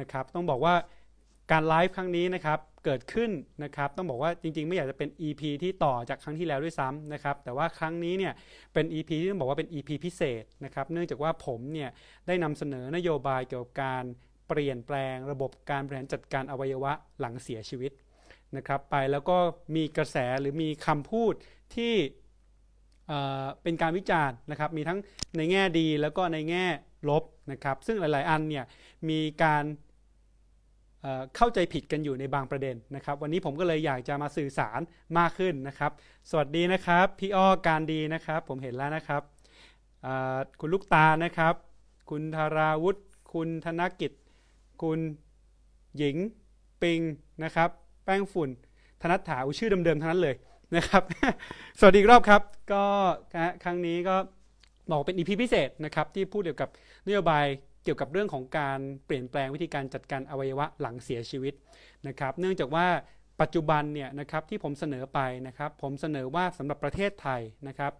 นะครับต้องบอกว่าการไลฟ์ครั้งนี้นะครับเกิดขึ้นนะครับต้องบอกว่าจริงๆไม่อยากจะเป็น EP ที่ต่อจากครั้งที่แล้วด้วยซ้ำนะครับแต่ว่าครั้งนี้เนี่ยเป็น EP ที่ต้องบอกว่าเป็น EP พิเศษนะครับเนื่องจากว่าผมเนี่ยได้นำเสนอนโยบายเกี่ยวกับการเปลี่ยนแปลงระบบการบริหารจัดการอวัยวะหลังเสียชีวิตนะครับไปแล้วก็มีกระแสหรือมีคำพูดที่เป็นการวิจารณ์นะครับมีทั้งในแง่ดีแล้วก็ในแง่ลบนะครับซึ่งหลายๆอันเนี่ยมีการเข้าใจผิดกันอยู่ในบางประเด็นนะครับ วันนี้ผมก็เลยอยากจะมาสื่อสารมากขึ้นนะครับ สวัสดีนะครับพี่อ้อการดีนะครับ ผมเห็นแล้วนะครับคุณลูกตานะครับ คุณธาราวุฒิคุณธนกิจ คุณหญิง ปิงนะครับ แป้งฝุ่น ธนัทถาชื่อเดิมๆทั้งนั้นเลยนะครับ สวัสดีรอบครับ ก็ครั้งนี้ก็บอกเป็นอีพีพิเศษนะครับที่พูดเกี่ยวกับนโยบายกี่ยวกับเรื่องของการเปลี่ยนแปลงวิธีการจัดการอวัยวะหลังเสียชีวิต นะครับ เนื่องจากว่าปัจจุบันเนี่ยนะครับที่ผมเสนอไปนะครับ ผมเสนอว่าสำหรับประเทศไทยนะครับ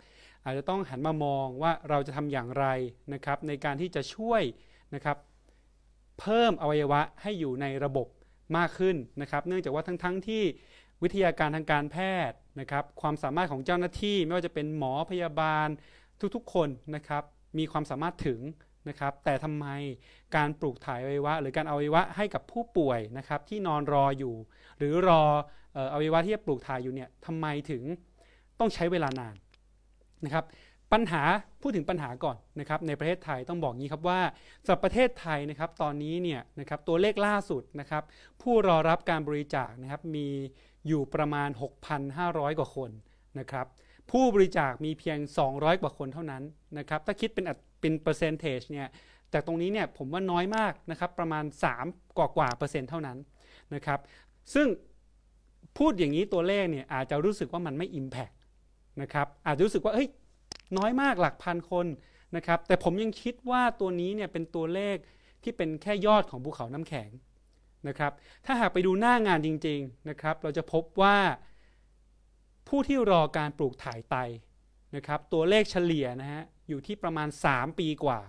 อาจจะต้องหันมามองว่าเราจะทำอย่างไรนะครับในการที่จะช่วยนะครับเพิ่มอวัยวะให้อยู่ในระบบมากขึ้นนะครับเนื่องจากว่าทั้ง ๆทที่วิทยาการทางการแพทย์นะครับความสามารถของเจ้าหน้าที่ไม่ว่าจะเป็นหมอพยาบาลทุกๆคนนะครับ มีความสามารถถึงนะครับแต่ทำไมการปลูกถ่ายอวัยวะ หรือการเอาอวัยวะให้กับผู้ป่วยนะครับที่นอนรออยู่ หรือรออวัยวะที่จะปลูกถ่ายอยู่เนี่ยทำไมถึงต้องใช้เวลานานนะครับปัญหาพูดถึงปัญหาก่อนนะครับในประเทศไทยต้องบอกงี้ครับว่าสำหรับประเทศไทยนะครับตอนนี้เนี่ยนะครับตัวเลขล่าสุดนะครับผู้รอรับการบริจาคนะครับมีอยู่ประมาณ 6,500 กว่าคนนะครับผู้บริจาคมีเพียง 200 กว่าคนเท่านั้นนะครับถ้าคิดเป็นอัเป็นเปอร์เซนเทเนี่ยจากตรงนี้เนี่ยผมว่าน้อยมากนะครับ ประมาณ 3 กว่ากว่าเปอร์เซ็นต์เท่านั้นนะครับ ซึ่งพูดอย่างนี้ตัวเลขเนี่ยอาจจะรู้สึกว่ามันไม่ Impact นะครับอาจจะรู้สึกว่าเฮ้ยน้อยมากหลักพันคนนะครับ แต่ผมยังคิดว่าตัวนี้เนี่ยเป็นตัวเลขที่เป็นแค่ยอดของภูเขาน้ำแข็งนะครับ ถ้าหากไปดูหน้างานจริง ๆนะครับ เราจะพบว่าผู้ที่รอการปลูกถ่ายไตนะครับ ตัวเลขเฉลี่ยนะฮะอยู่ที่ประมาณ 3 ปีกว่า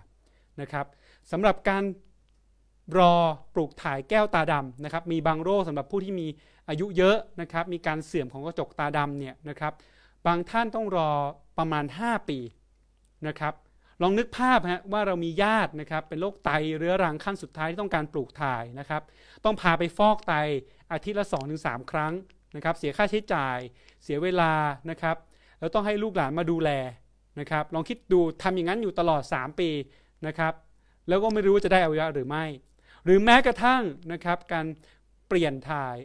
นะครับสำหรับการรอปลูกถ่ายแก้วตาดำนะครับมีบางโรคสำหรับผู้ที่มีอายุเยอะนะครับมีการเสื่อมของกระจกตาดำเนี่ยนะครับบางท่านต้องรอประมาณ 5 ปีนะครับลองนึกภาพฮะว่าเรามีญาตินะครับเป็นโรคไตเรื้อรัง ขั้นสุดท้ายที่ต้องการปลูกถ่ายนะครับต้องพาไปฟอกไต อาทิตย์ละ 2-3 ครั้งนะครับเสียค่าใช้จ่าย เสียเวลานะครับแล้วต้องให้ลูกหลานมาดูและครับลองคิดดูทำอย่างนั้นอยู่ตลอด 3 ปีนะครับแล้วก็ไม่รู้จะได้อวัยวะหรือไม่ หรือแม้กระทั่งนะครับการเปลี่ยนถ่าย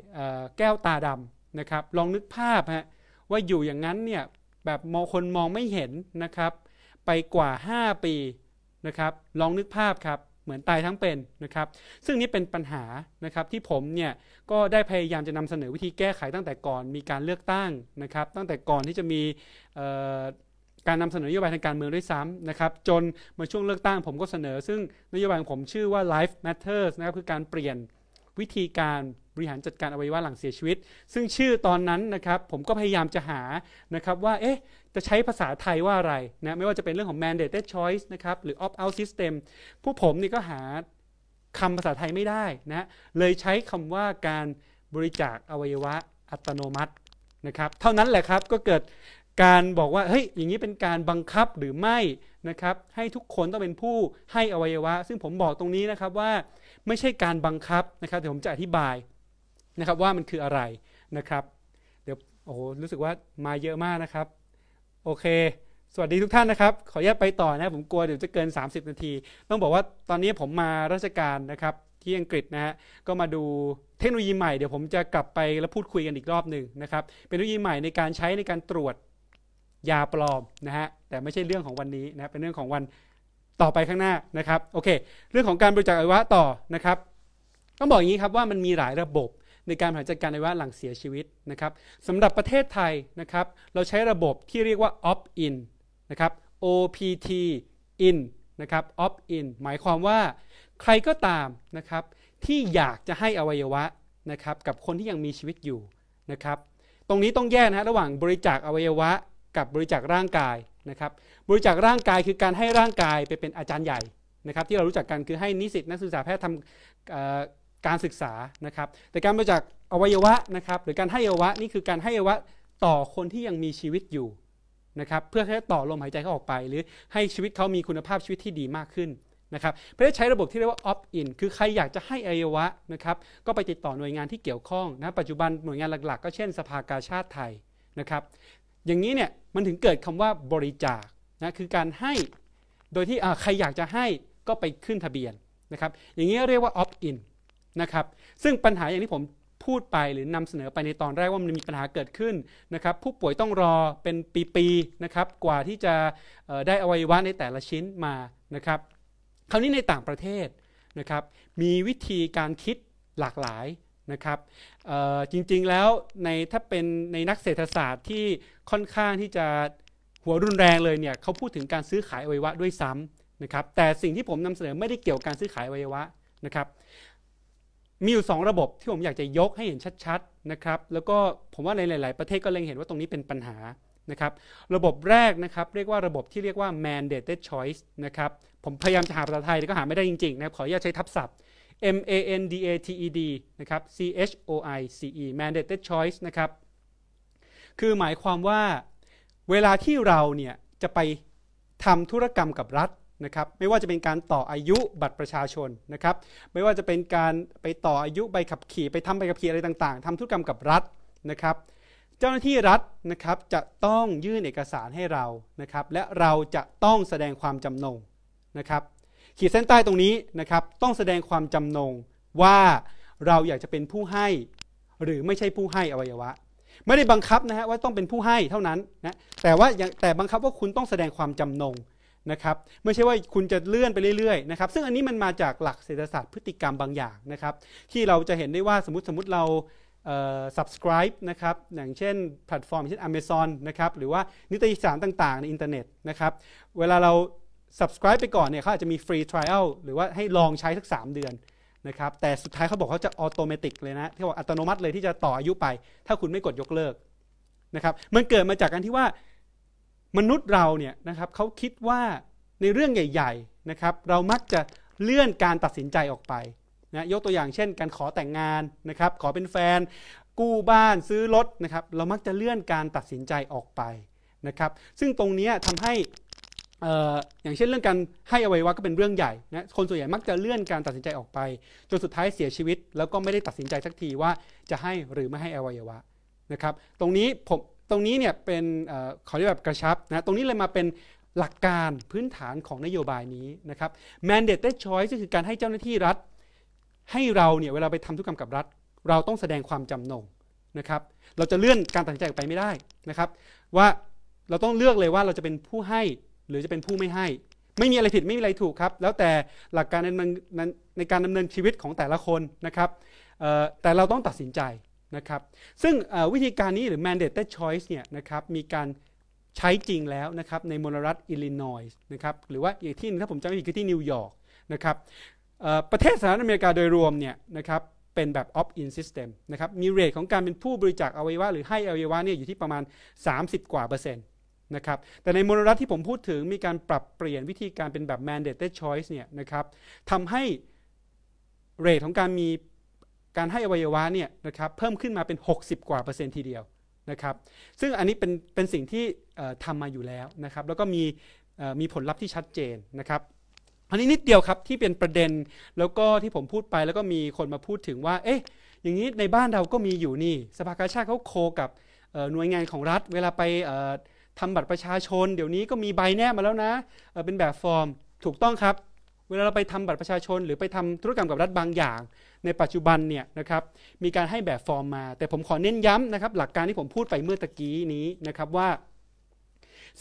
แก้วตาดำนะครับลองนึกภาพฮะว่าอยู่อย่างนั้นเนี่ยแบบมองคนมองไม่เห็นนะครับไปกว่า 5 ปีนะครับลองนึกภาพครับเหมือนตายทั้งเป็นนะครับซึ่งนี้เป็นปัญหานะครับที่ผมเนี่ยก็ได้พยายามจะนำเสนอวิธีแก้ไขตั้งแต่ก่อน มีการเลือกตั้งนะครับตั้งแต่ก่อนที่จะมีการนำเสนอนโยบายทางการเมืองด้วยซ้ำนะครับจนมาช่วงเลือกตั้งผมก็เสนอ ซึ่งนโยบายของผมชื่อว่า life matters นะครับคือการเปลี่ยนวิธีการบริหารจัดการอวัยวะหลังเสียชีวิต ซึ่งชื่อตอนนั้นนะครับผมก็พยายามจะหานะครับว่าเอ๊ะจะใช้ภาษาไทยว่าอะไรนะไม่ว่าจะเป็นเรื่องของ mandated choice นะครับหรือ opt out system ผู้ผมนี่ก็หาคำภาษาไทยไม่ได้นะเลยใช้คำว่าการบริจาคอวัยวะอัตโนมัตินะครับเท่านั้นแหละครับก็เกิดการบอกว่าเฮ้ยอย่างนี้เป็นการบังคับหรือไม่นะครับให้ทุกคนต้องเป็นผู้ให้อวัยวะซึ่งผมบอกตรงนี้นะครับว่า ไม่ใช่การบังคับนะครับเดี๋ยวผมจะอธิบายนะครับว่ามันคืออะไรนะครับ เดี๋ยวโอ้โหรู้สึกว่ามาเยอะมากนะครับ โอเค สวัสดีทุกท่านนะครับ ขออนุญาตไปต่อนะผมกลัวเดี๋ยวจะเกิน 30 นาที ต้องบอกว่าตอนนี้ผมมาราชการนะครับ ที่อังกฤษนะฮะก็มาดูเทคโนโลยีใหม่เดี๋ยวผมจะกลับไปแล้วพูดคุยกันอีกรอบหนึ่งนะครับเป็นเทคโนโลยีใหม่ในการใช้ในการตรวจยาปลอมนะฮะ แต่ไม่ใช่เรื่องของวันนี้นะ เป็นเรื่องของวันต่อไปข้างหน้านะครับ โอเค เรื่องของการบริจาคอวัยวะต่อนะครับ ต้องบอกอย่างนี้ครับว่ามันมีหลายระบบในการบริหารจัดการอวัยวะหลังเสียชีวิตนะครับสำหรับประเทศไทยนะครับ เราใช้ระบบที่เรียกว่า opt in นะครับ opt in นะครับ opt in หมายความว่าใครก็ตามนะครับที่อยากจะให้อวัยวะนะครับกับคนที่ยังมีชีวิตอยู่นะครับ ตรงนี้ต้องแยกนะระหว่างบริจาคอวัยวะกับบริจาคร่างกายนะครับบริจาคร่างกายคือการให้ร่างกายไปเป็นอาจารย์ใหญ่นะครับที่เรารู้จักกันคือให้นิสิต นักศึกษาแพทย์ทำการศึกษานะครับแต่การบริจาคอวัยวะนะครับหรือการให้อวัยวะนี่คือการให้อวัยวะต่อคนที่ยังมีชีวิตอยู่นะครับเพื่อแค่ต่อลมหายใจเขาออกไป หรือให้ชีวิตเขามีคุณภาพชีวิตที่ดีมากขึ้นนะครับเพื่อใช้ระบบที่เรียกว่า opt-in คือ ใครอยากจะให้อวัยวะนะครับก็ไปติดต่อหน่วยงานที่เกี่ยวข้องนะปัจจุบันหน่วยงานหลักๆ ก็เช่น สภากาชาติไทยนะครับอย่างนี้เนี่ยมันถึงเกิดคำว่าบริจาคนะคือการให้โดยที่ใครอยากจะให้ก็ไปขึ้นทะเบียนนะครับอย่างนี้เรียกว่าออฟอินนะครับซึ่งปัญหาอย่างที่ผมพูดไปหรือนำเสนอไปในตอนแรกว่ามันมีปัญหาเกิดขึ้นนะครับผู้ป่วยต้องรอเป็นปีๆนะครับกว่าที่จะได้อวัยวะในแต่ละชิ้นมานะครับคราวนี้ในต่างประเทศนะครับมีวิธีการคิดหลากหลายนะครับจริงๆแล้วในถ้าเป็นในนักเศรษฐศาสตร์ที่ค่อนข้างที่จะหัวรุนแรงเลยเนี่ยเขาพูดถึงการซื้อขายอวัยวะด้วยซ้ำนะครับแต่สิ่งที่ผมนำเสนอไม่ได้เกี่ยวกับการซื้อขายอวัยวะนะครับมีอยู่2ระบบที่ผมอยากจะยกให้เห็นชัดๆนะครับแล้วก็ผมว่าในหลาย ๆประเทศก็เล็งเห็นว่าตรงนี้เป็นปัญหานะครับระบบแรกนะครับเรียกว่าระบบที่เรียกว่า mandated choice นะครับผมพยายามจะหาภาษาไทยแต่ก็หาไม่ได้จริงๆนะขออนุญาตใช้ทับศัพท์ M A N D A T E D นะครับ C H O I C E mandated choice นะครับ คือหมายความว่าเวลาที่เราเนี่ยจะไปทำธุรกรรมกับรัฐนะครับ ไม่ว่าจะเป็นการต่ออายุบัตรประชาชนนะครับ ไม่ว่าจะเป็นการไปต่ออายุใบขับขี่ไปทำใบขับขี่อะไรต่างๆทำธุรกรรมกับรัฐนะครับ เจ้าหน้าที่รัฐนะครับจะต้องยื่นเอกสารให้เรานะครับ และเราจะต้องแสดงความจำนงนะครับขีดเส้นใต้ตรงนี้นะครับต้องแสดงความจำนงว่าเราอยากจะเป็นผู้ให้ หรือไม่ใช่ผู้ให้อวัยวะ ไม่ได้บังคับนะฮะว่าต้องเป็นผู้ให้เท่านั้นนะแต่ว่าแต่บังคับว่าคุณต้องแสดงความจำนงนะครับไม่ใช่ว่าคุณจะเลื่อนไปเรื่อยๆนะครับซึ่งอันนี้มันมาจากหลักเศรษฐศาสตร์พฤติกรรมบางอย่างนะครับที่เราจะเห็นได้ว่าสมมติสมมติเรา subscribe นะครับอย่างเช่นแพลตฟอร์ม เช่น Amazon นะครับหรือว่านิตยสารต่างๆในอินเทอร์เน็ตนะครับเวลาเรา subscribe ไปก่อนเนี่ยเขาอาจจะมี free trial หรือว่าให้ลองใช้สัก 3 เดือนนะครับแต่สุดท้ายเขาบอกเขาจะออโตเมติกเลยนะ ที่บอกอัตโนมัติเลยที่จะต่ออายุไป ถ้าคุณไม่กดยกเลิกนะครับมันเกิดมาจากการที่ว่า มนุษย์เราเนี่ยนะครับเขาคิดว่าในเรื่องใหญ่ๆนะครับเรามักจะเลื่อนการตัดสินใจออกไปนะยกตัวอย่างเช่นการขอแต่งงานนะครับขอเป็นแฟน กู้บ้านซื้อรถนะครับเรามักจะเลื่อนการตัดสินใจออกไปนะครับซึ่งตรงนี้ทำให้อย่างเช่นเรื่องการให้อวัยวะ ก็เป็นเรื่องใหญ่นะคนส่วนใหญ่มักจะเลื่อนการตัดสินใจออกไป จนสุดท้ายเสียชีวิต แล้วก็ไม่ได้ตัดสินใจสักทีว่าจะให้หรือไม่ให้อวัยวะนะครับตรงนี้ผมตรงนี้เนี่ยเป็นขอเรียกแบบกระชับนะตรงนี้เลยมาเป็นหลักการพื้นฐานของนโยบายนี้นะครับ m a n d a t e choice ก็คือการให้เจ้าหน้าที่รัฐ ให้เราเนี่ยเวลาไปทำธุรกรรมกับรัฐ เราต้องแสดงความจำนงนะครับเราจะเลื่อนการตัดสินใจออกไปไม่ได้นะครับว่าเราต้องเลือกเลยว่าเราจะเป็นผู้ให้หรือจะเป็นผู้ไม่ให้ ไม่มีอะไรผิด ไม่มีอะไรถูกครับ แล้วแต่หลักการในในการดำเนินชีวิตของแต่ละคนนะครับแต่เราต้องตัดสินใจนะครับซึ่งวิธีการนี้หรือ mandated choice เนี่ยนะครับมีการใช้จริงแล้วนะครับในมลรัฐอิลลินอยส์นะครับหรือว่าอีกที่นึงถ้าผมจำไม่ผิดคือที่นิวยอร์กนะครับประเทศสหรัฐอเมริกาโดยรวมเนี่ยนะครับเป็นแบบ opt-in system นะครับมีเรทของการเป็นผู้บริจาคอวัยวะหรือให้อวัยวะเนี่ยอยู่ที่ประมาณ 30กว่าเปอร์เซ็นต์นะครับแต่ในมลรัฐที่ผมพูดถึงมีการปรับเปลี่ยนวิธีการเป็นแบบ mandated choice เนี่ยนะครับทำให้เรทของการมีการให้อวัยวะเนี่ยนะครับเพิ่มขึ้นมาเป็น 60 กว่าเปอร์เซ็นต์ทีเดียวนะครับซึ่งอันนี้เป็นเป็นสิ่งที่ทำมาอยู่แล้วนะครับแล้วก็มีมีผลลัพธ์ที่ชัดเจนนะครับอันนี้นิดเดียวครับที่เป็นประเด็นแล้วก็ที่ผมพูดไปแล้วก็มีคนมาพูดถึงว่าเอ๊ะอย่างนี้ในบ้านเราก็มีอยู่นี่สภากาชาติเขาโคกับหน่วยงานของรัฐเวลาไปทำบัตรประชาชน เดี๋ยวนี้ก็มีใบแนบมาแล้วนะเเป็นแบบฟอร์มถูกต้องครับ เวลาเราไปทำบัตรประชาชน หรือไปทำธุรกรรมกับรัฐบางอย่าง ในปัจจุบันเนี่ยนะครับมีการให้แบบฟอร์มมา แต่ผมขอเน้นย้ำนะครับหลักการที่ผมพูดไปเมื่อตะกี้นี้นะครับว่า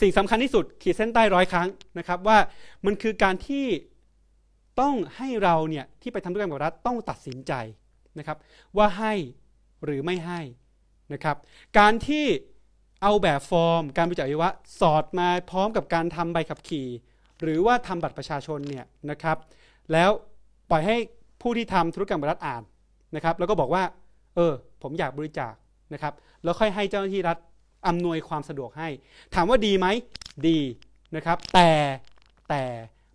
สิ่งสำคัญที่สุด ขีดเส้นใต้ร้อยครั้งนะครับว่ามันคือการที่ต้องให้เราเนี่ยที่ไปทำธุรกรรมกับรัฐต้องตัดสินใจนะครับ ว่าให้หรือไม่ให้นะครับ การที่เอาแบบฟอร์ม การบริจาคอวัยวะสอดมาพร้อมกับการทำใบขับขี่ หรือว่าทำบัตรประชาชนเนี่ยนะครับแล้วปล่อยให้ผู้ที่ทำธุรกรรมรัฐอ่านนะครับแล้วก็บอกว่า เออ ผมอยากบริจาคนะครับแล้วค่อยให้เจ้าหน้าที่รัฐ อำนวยความสะดวกให้ ถามว่าดีไหมดีนะครับแต่แต่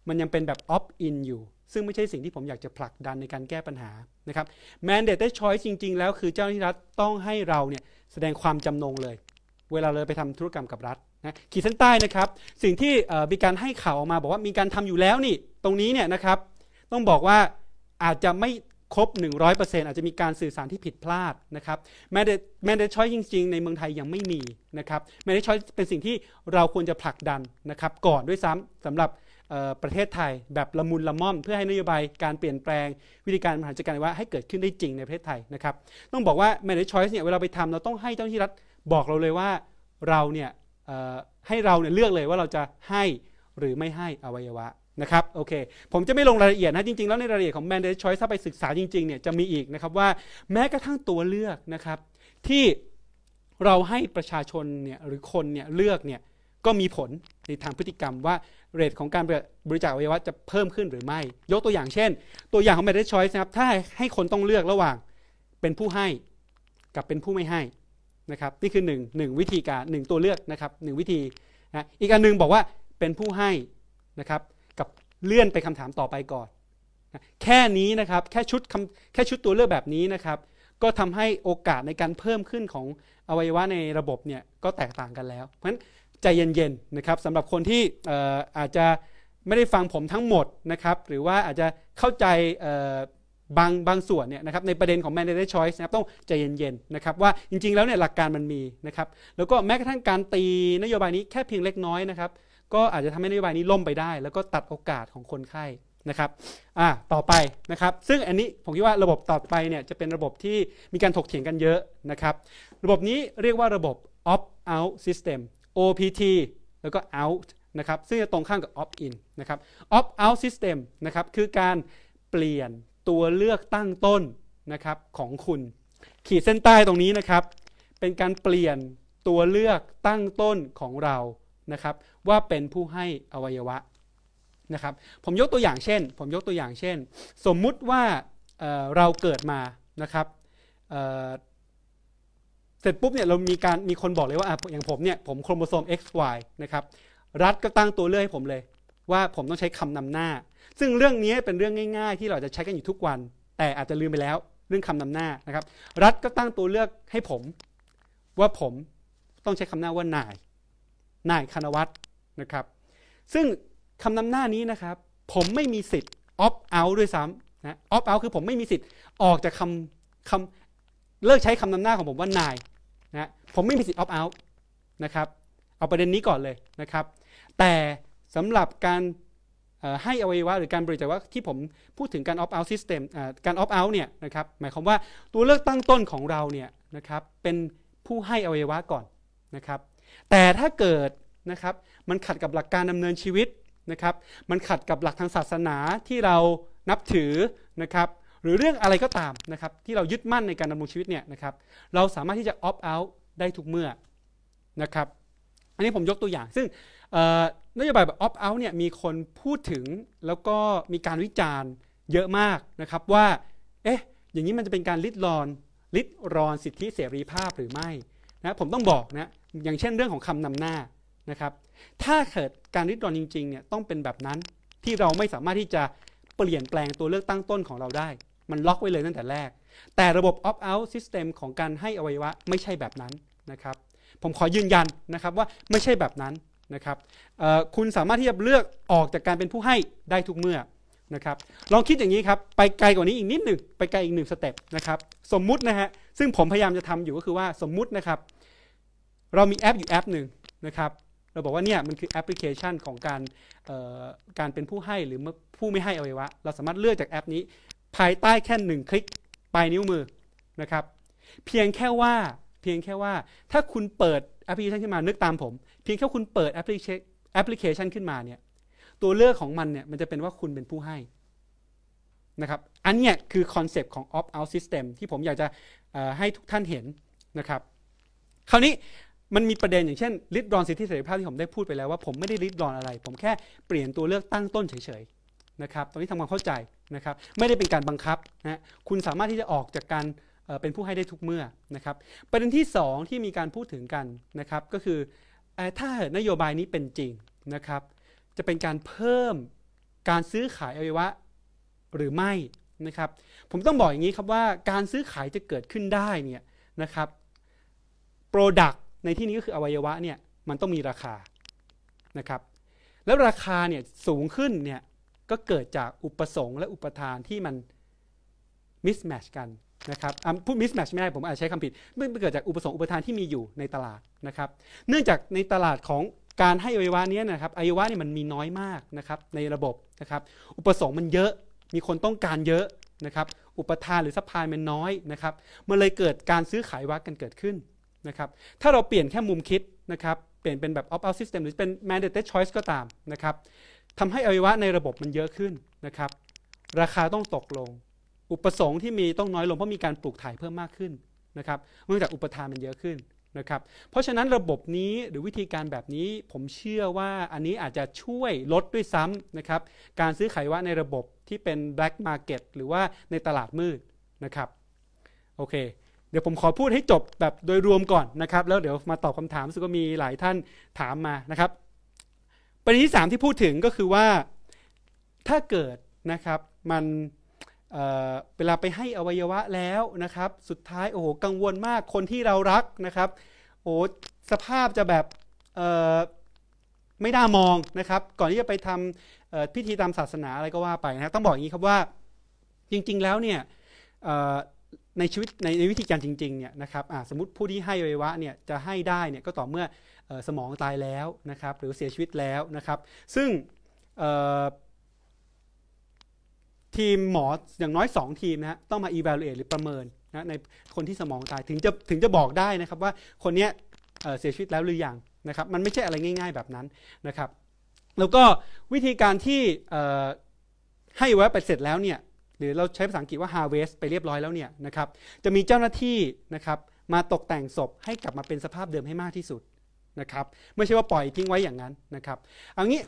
มันยังเป็นแบบออฟอินอยู่ซึ่งไม่ใช่สิ่งที่ผมอยากจะผลักดันในการแก้ปัญหานะครับ m a n d a ต e c h ช้อยจริง ๆ แล้วคือเจ้าหน้าที่รัฐต้องให้เราเนี่ยแสดงความจำนงเลยเวลาเราไปทำธุรกรรมกับรัฐนะขีดเส้นใต้นะครับสิ่งที่มีการให้ข่าวออกมาบอกว่ามีการทำอยู่แล้วนี่ตรงนี้เนี่ยนะครับต้องบอกว่าอาจจะไม่ครบ 100%อาจจะมีการสื่อสารที่ผิดพลาดนะครับแม้แต่แม้แต่ช้อยจริงๆ ในเมืองไทยยังไม่มีนะครับแม้แต่ช้อยเป็นสิ่งที่เราควรจะผลักดันนะครับก่อนด้วยซ้ำสำหรับประเทศไทย แบบละมุนละม่อม เพื่อให้นโยบายการเปลี่ยนแปลง วิธีการบริหารจัดการว่าให้เกิดขึ้นได้จริงในประเทศไทยนะครับต้องบอกว่าแม้แต่ช้อยเนี่ยเวลาไปทำเราต้องให้เจ้าหน้าที่รัฐบอกเราเลยว่าเราเนี่ยให้เราเนี่ยเลือกเลยว่าเราจะให้หรือไม่ให้อวัยวะนะครับโอเคผมจะไม่ลงรายละเอียดนะจริงๆแล้วในรายละเอียดของ mandate choice ถ้าไปศึกษาจริงๆเนี่ยจะมีอีกนะครับว่าแม้กระทั่งตัวเลือกนะครับที่เราให้ประชาชนเนี่ยหรือคนเนี่ยเลือกเนี่ยก็มีผลในทางพฤติกรรม ว่าเรทของการบริจาคอวัยวะจะเพิ่มขึ้นหรือไม่ ยกตัวอย่างเช่น ตัวอย่างของ mandate choice นะครับถ้าให้คนต้องเลือกระหว่างเป็นผู้ให้กับเป็นผู้ไม่ให้นะครับ นี่คือ 1 1 วิธีการ 1 ตัวเลือกนะครับงวิธีนะอีกอันนึงบอกว่าเป็นผู้ให้นะครับ กับเลื่อนไปคำถามต่อไปก่อนนะแค่นี้นะครับ แค่ชุดคำแค่ชุดตัวเลือกแบบนี้นะครับ ก็ทำให้โอกาสในการเพิ่มขึ้นของอวัยวะในระบบเนี่ยก็แตกต่างกันแล้ว เพราะฉะนั้นใจเย็นๆนะครับสำหรับคนที่อาจจะไม่ได้ฟังผมทั้งหมดนะครับ หรือว่าอาจจะเข้าใจบางบางส่วนเนี่ยนะครับในประเด็นของ mandatory choice นะครับต้องใจเย็นๆนะครับว่าจริงๆแล้วเนี่ยหลักการมันมีนะครับแล้วก็แม้กระทั่งการตีนโยบายนี้แค่เพียงเล็กน้อยนะครับก็อาจจะทำให้นโยบายนี้ล่มไปได้ แล้วก็ตัดโอกาสของคนไข้นะครับอ่าต่อไปนะครับซึ่งอันนี้ผมคิดว่าระบบต่อไปเนี่ยจะเป็นระบบที่มีการถกเถียงกันเยอะนะครับระบบนี้เรียกว่าระบบ opt out system OPT แล้วก็ out นะครับซึ่งจะตรงข้ามกับ opt in นะครับ opt out system นะครับคือการเปลี่ยนตัวเลือกตั้งต้นนะครับของคุณ ขีดเส้นใต้ตรงนี้นะครับเป็นการเปลี่ยนตัวเลือกตั้งต้นของเรานะครับว่าเป็นผู้ให้อวัยวะนะครับผมยกตัวอย่างเช่น ผมยกตัวอย่างเช่น สมมุติว่าเเราเกิดมานะครับเเสร็จปุ๊บเนี่ยเรามีการมีคนบอกเลยว่าออย่างผมเนี่ยผมโครโมโซม XY นะครับรัฐก็ตั้งตัวเลือกให้ผมเลยว่าผมต้องใช้คำนำหน้าซึ่งเรื่องนี้เป็นเรื่องง่ายๆที่เราจะใช้กันอยู่ทุกวัน แต่อาจจะลืมไปแล้วเรื่องคำนำหน้านะครับ รัฐก็ตั้งตัวเลือกให้ผมว่าผมต้องใช้คำหน้าว่านาย นายคณวัตรนะครับ ซึ่งคำนำหน้านี้นะครับ ผมไม่มีสิทธิ์ออฟเอาด้วยซ้ำนะออฟเอาคือผมไม่มีสิทธิ์ออกจากคำคำเลิกใช้คำนำหน้าของผมว่านายนะ ผมไม่มีสิทธิ์ออฟเอานะครับเอาประเด็นนี้ก่อนเลยนะครับ แต่สำหรับการให้อวัยวะหรือการบริจาคว่าที่ผมพูดถึงการออฟเอาซิสเต็มการออฟเอาเนี่ยนะครับหมายความว่าตัวเลือกตั้งต้นของเราเนี่ยนะครับเป็นผู้ให้อวัยวะก่อนนะครับ แต่ถ้าเกิดนะครับมันขัดกับหลักการดำเนินชีวิตนะครับ มันขัดกับหลักทางศาสนาที่เรานับถือนะครับ หรือเรื่องอะไรก็ตามนะครับ ที่เรายึดมั่นในการดำเนินชีวิตเนี่ยนะครับเราสามารถที่จะออฟเอาได้ทุกเมื่อนะครับ อันนี้ผมยกตัวอย่างซึ่งนโยบายแบบออฟเอาท์เนี่ย มีคนพูดถึงแล้วก็มีการวิจารณ์เยอะมากนะครับว่า เอ๊ะ อย่างนี้มันจะเป็นการลิดรอน ลิดรอนสิทธิเสรีภาพหรือไม่ นะ ผมต้องบอกนะ อย่างเช่นเรื่องของคำนำหน้านะครับ ถ้าเกิดการลิดรอนจริงๆ เนี่ย ต้องเป็นแบบนั้น ที่เราไม่สามารถที่จะเปลี่ยนแปลงตัวเลือกตั้งต้นของเราได้ มันล็อกไว้เลยตั้งแต่แรก แต่ระบบ opt out system ของการให้อวัยวะไม่ใช่แบบนั้นนะครับ ผมขอยืนยันนะครับว่าไม่ใช่แบบนั้นนะครับคุณสามารถที่จะเลือกออกจากการเป็นผู้ให้ได้ทุกเมื่อนะครับ ลองคิดอย่างนี้ครับ ไปไกลกว่านี้อีกนิดหนึ่งไปไกลอีกหนึ่งสเต็ปนะครับ สมมุตินะฮะ ซึ่งผมพยายามจะทำอยู่ก็คือว่าสมมุตินะครับ เรามีแอปอยู่แอปหนึ่งนะครับ เราบอกว่าเนี่ยมันคือแอปพลิเคชันของการการเป็นผู้ให้หรือผู้ไม่ให้อวัยวะ เราสามารถเลือกจากแอปนี้ ภายใต้แค่หนึ่งคลิกปลายนิ้วมือนะครับ เพียงแค่ว่าเพียงแค่ว่าถ้าคุณเปิดแอปพลิเคชันขึ้นมานึกตามผม เพียงแค่คุณเปิดแอปพลิเคชันขึ้นมาเนี่ยตัวเลือกของมันเนี่ยมันจะเป็นว่าคุณเป็นผู้ให้นะครับอันนี้คือคอนเซปต์ของ opt out system ที่ผมอยากจะให้ทุกท่านเห็นนะครับคราวนี้มันมีประเด็น อย่างเช่นริดรอนสิทธิเสรีภาพที่ผมได้พูดไปแล้วว่าผมไม่ได้ริดรอนอะไร ผมแค่เปลี่ยนตัวเลือกตั้งต้นเฉยๆนะครับตรงนี้ทำความเข้าใจนะครับไม่ได้เป็นการบังคับนะคุณสามารถที่จะออกจากการเป็นผู้ให้ได้ทุกเมื่อนะครับประเด็นที่ 2 ที่มีการพูดถึงกันนะครับก็คือถ้าเหตุนโยบายนี้เป็นจริงนะครับจะเป็นการเพิ่มการซื้อขายอวัยวะหรือไม่นะครับผมต้องบอกอย่างนี้ครับว่าการซื้อขายจะเกิดขึ้นได้เนี่ยนะครับโปรดักในที่นี้ก็คืออวัยวะเนี่ยมันต้องมีราคานะครับแล้วราคาเนี่ยสูงขึ้นเนี่ยก็เกิดจากอุปสงค์และอุปทานที่มันมิสแมชกันนะครับพูดมิสแมชไม่ได้ ผมอาจใช้คำผิด มันเกิดจากอุปสงค์อุปทานที่มีอยู่ในตลาดนะครับเนื่องจากในตลาดของการให้อวัยวะนี้นะครับอวัยวะนี่มันมีน้อยมากนะครับในระบบนะครับอุปสงค์มันเยอะ มีคนต้องการเยอะนะครับอุปทานหรือซัพพลายมันน้อยนะครับมันเลยเกิดการซื้อขายวัคกันเกิดขึ้นนะครับถ้าเราเปลี่ยนแค่มุมคิดนะครับเปลี่ยนเป็นแบบ opt-out system หรือเป็น mandated choice ก็ตามนะครับทำให้อวัยวะในระบบมันเยอะขึ้นนะครับราคาต้องตกลงอุปสงค์ที่มีต้องน้อยลงเพราะมีการปลูกถ่ายเพิ่มมากขึ้นนะครับเนื่องจากอุปทานมันเยอะขึ้นนะครับ เพราะฉะนั้นระบบนี้หรือวิธีการแบบนี้ผมเชื่อว่าอันนี้อาจจะช่วยลดด้วยซ้ำนะครับ การซื้อขายว่าในระบบที่เป็น black market หรือว่าในตลาดมืดนะครับโอเค เดี๋ยวผมขอพูดให้จบแบบโดยรวมก่อนนะครับ แล้วเดี๋ยวมาตอบคำถามซึ่งก็มีหลายท่านถามมานะครับ ประเด็นที่3ที่พูดถึงก็คือว่าถ้าเกิดนะครับมันเวลาไปให้อวัยวะแล้วนะครับ สุดท้ายโอ้โหกังวลมากคนที่เรารักนะครับโอ้สภาพจะแบบไม่น่ามองนะครับก่อนที่จะไปทำพิธีตามศาสนาอะไรก็ว่าไปนะครับ ต้องบอกอย่างนี้ครับว่าจริงๆแล้วเนี่ยในชีวิตในในวิธีการจริงๆเนี่ยนะครับสมมติผู้ที่ให้อวัยวะเนี่ยจะให้ได้เนี่ยก็ต่อเมื่อสมองตายแล้วนะครับหรือเสียชีวิตแล้วนะครับ ซึ่งทีมหมอ อย่างน้อย 2 ทีมนะฮะต้องมา evaluate หรือประเมินนะในคนที่สมองตายถึงจะถึงจะบอกได้นะครับว่าคนนี้เสียชีวิตแล้วหรือยังนะครับมันไม่ใช่อะไรง่ายๆแบบนั้นนะครับแล้วก็วิธีการที่ให้ไว้ไปเสร็จแล้วเนี่ยหรือเราใช้ภาษาอังกฤษว่า harvest ไปเรียบร้อยแล้วเนี่ยนะครับจะมีเจ้าหน้าที่นะครับมาตกแต่งศพให้กลับมาเป็นสภาพเดิมให้มากที่สุดนะครับไม่ใช่ว่าปล่อยทิ้งไว้อย่างนั้นนะครับเอางี้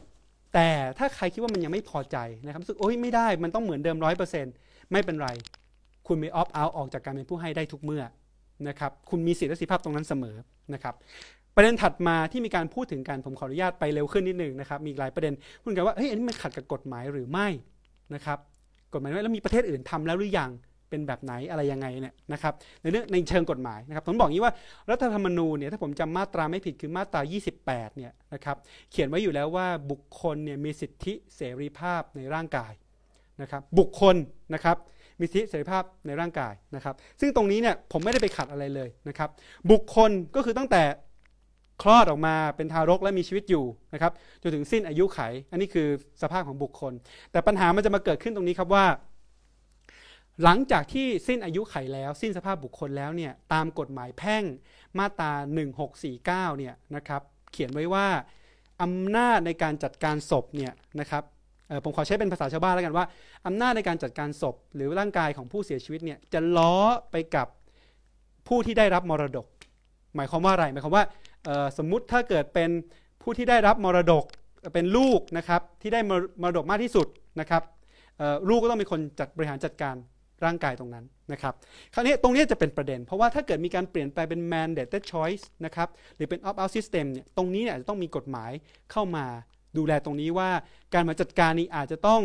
แต่ถ้าใครคิดว่ามันยังไม่พอใจนะครับสึกโอ้ยไม่ได้มันต้องเหมือนเดิมร้อยเปอร์เซ็นต์ไม่เป็นไร คุณมีออฟเอา ออกจากการเป็นผู้ให้ได้ทุกเมื่อนะครับคุณมีสิทธิและสิทธิภาพตรงนั้นเสมอนะครับประเด็นถัดมาที่มีการพูดถึงกันผมขออนุญาตไปเร็วขึ้นนิดนึงนะครับมีหลายประเด็นพูดกันว่าเฮ้ยอันนี้มันขัดกับกฎหมายหรือไม่นะครับกฎหมายแล้วมีประเทศอื่นทำแล้วหรือยังเป็นแบบไหนอะไรยังไงเนี่ยนะครับในเรื่องในเชิงกฎหมายนะครับผมบอกงี้ว่ารัฐธรรมนูญเนี่ยถ้าผมจำมาตราไม่ผิดคือมาตรา 28 เนี่ยนะครับเขียนไว้อยู่แล้วว่าบุคคลเนี่ยมีสิทธิเสรีภาพในร่างกายนะครับบุคคลนะครับมีสิทธิเสรีภาพในร่างกายนะครับซึ่งตรงนี้เนี่ยผมไม่ได้ไปขัดอะไรเลยนะครับบุคคลก็คือตั้งแต่คลอดออกมาเป็นทารกและมีชีวิตอยู่นะครับจนถึงสิ้นอายุไข อันนี้คือสภาพของบุคคล แต่ปัญหามันจะมาเกิดขึ้นตรงนี้ครับว่าหลังจากที่สิ้นอายุไขแล้ว สิ้นสภาพบุคคลแล้วเนี่ยตามกฎหมายแพ่งมาตรา1649เนี่ยนะครับเขียนไว้ว่าอำนาจในการจัดการศพเนี่ยนะครับผมขอใช้เป็นภาษาชาวบ้านแล้วกันว่าอำนาจในการจัดการศพหรือร่างกายของผู้เสียชีวิตเนี่ยจะล้อไปกับผู้ที่ได้รับมรดก หมายความว่าอะไรหมายความว่าสมมุติถ้าเกิดเป็นผู้ที่ได้รับมรดกเป็นลูกนะครับที่ได้มรดกมากที่สุดนะครับลูกก็ต้องเป็นคนจัดบริหารจัดการร่างกายตรงนั้นนะครับคราวนี้ตรงนี้จะเป็นประเด็น เพราะว่าถ้าเกิดมีการเปลี่ยนแปลงเป็น mandated choice นะครับหรือเป็น opt out system เนี่ยตรงนี้เนี่ยจะต้องมีกฎหมายเข้ามาดูแลตรงนี้ว่าการมาจัดการนี้อาจจะต้อง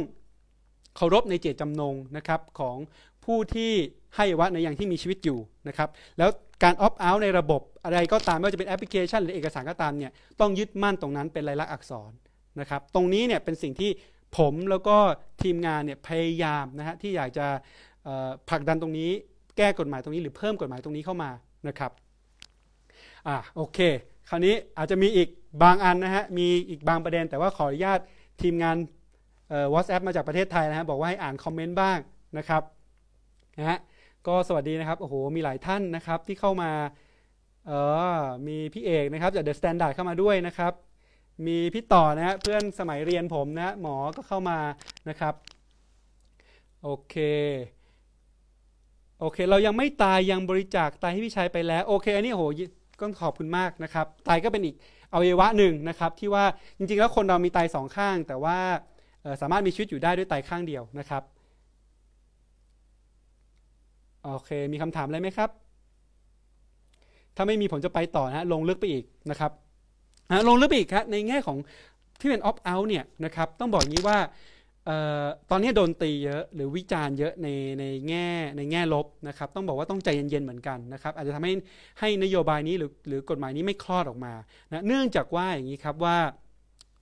เคารพในเจตจำนงนะครับของผู้ที่ให้วัดในอย่างที่มีชีวิตอยู่นะครับแล้วการออฟเอาท์ในระบบอะไรก็ตามไม่ว่าจะเป็นแอปพลิเคชัน หรือเอกสารก็ตามเนี่ยต้องยึดมั่นตรงนั้นเป็นลายลักษณ์อักษรนะครับ ตรงนี้เนี่ยเป็นสิ่งที่ผมแล้วก็ทีมงานเนี่ยพยายามนะฮะที่อยากจะผลักดันตรงนี้ แก้กฎหมายตรงนี้หรือเพิ่มกฎหมายตรงนี้เข้ามา นะครับ อ่าโอเค คราวนี้อาจจะมีอีกบางอันนะฮะ มีอีกบางประเด็น แต่ว่าขออนุญาตทีมงานวอตแอปมาจากประเทศไทยนะฮะ บอกว่าให้อ่านคอมเมนต์บ้างนะครับ นะฮะ ก็สวัสดีนะครับ โอ้โห มีหลายท่านนะครับที่เข้ามาเออมีพี่เอกนะครับ จากเดอะสแตนดาร์ดเข้ามาด้วยนะครับ มีพี่ต่อนะฮะ เพื่อนสมัยเรียนผมนะหมอก็เข้ามา นะครับ โอเคโอเคเรายังไม่ตายยังบริจาคตายให้พี่ชายไปแล้วโอเคอันนี้โหก็ขอบคุณมากนะครับ ตายก็เป็นอีกอวัยวะหนึ่งนะครับ ที่ว่าจริงๆแล้วคนเรามีไตสองข้าง แต่ว่าสามารถมีชีวิตอยู่ได้ด้วยไตข้างเดียวนะครับโอเค มีคำถามอะไรไหมครับ ถ้าไม่มีผมจะไปต่อนะลงลึกไปอีกนะครับลงลึกไปอีกครับ ในแง่ของที่เป็นออฟเอาท์เนี่ยนะครับต้องบอกงี้ว่าตอนนี้โดนตีเยอะหรือวิจารณ์เยอะในในแง่ในแง่ลบนะครับต้องบอกว่าต้องใจเย็นๆเหมือนกันนะครับอาจจะทำให้ให้นโยบายนี้หรือหรือกฎหมายนี้ไม่คลอดออกมานะเนื่องจากว่าอย่างนี้ครับว่า